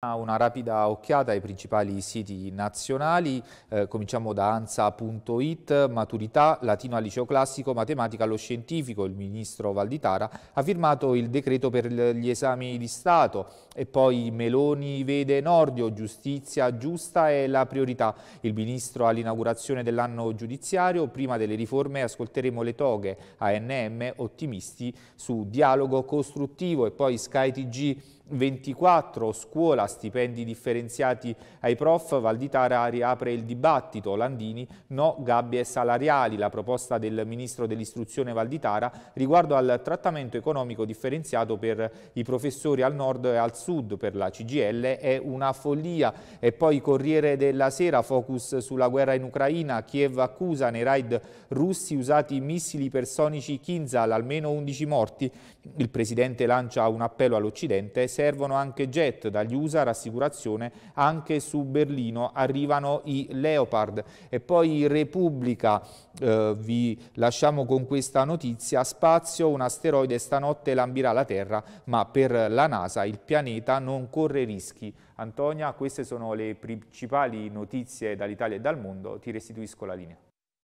Una rapida occhiata ai principali siti nazionali, eh, cominciamo da ansa.it, maturità, latino al liceo classico, matematica allo scientifico, il ministro Valditara ha firmato il decreto per gli esami di Stato e poi Meloni vede Nordio, giustizia giusta è la priorità, il ministro all'inaugurazione dell'anno giudiziario, prima delle riforme ascolteremo le toghe, ANM ottimisti su dialogo costruttivo e poi SkyTG 24, scuola, stipendi differenziati ai prof, Valditara riapre il dibattito, Landini no gabbie salariali, la proposta del Ministro dell'Istruzione Valditara riguardo al trattamento economico differenziato per i professori al nord e al sud per la CGL è una follia. E poi Corriere della Sera, focus sulla guerra in Ucraina, Kiev accusa nei raid russi usati missili personici Kinzhal, almeno 11 morti. Il Presidente lancia un appello all'Occidente, servono anche jet dagli USA Luisa, rassicurazione, anche su Berlino arrivano i Leopard. E poi Repubblica, eh, vi lasciamo con questa notizia, spazio, un asteroide stanotte lambirà la Terra, ma per la NASA il pianeta non corre rischi. Antonia, queste sono le principali notizie dall'Italia e dal mondo, ti restituisco la linea.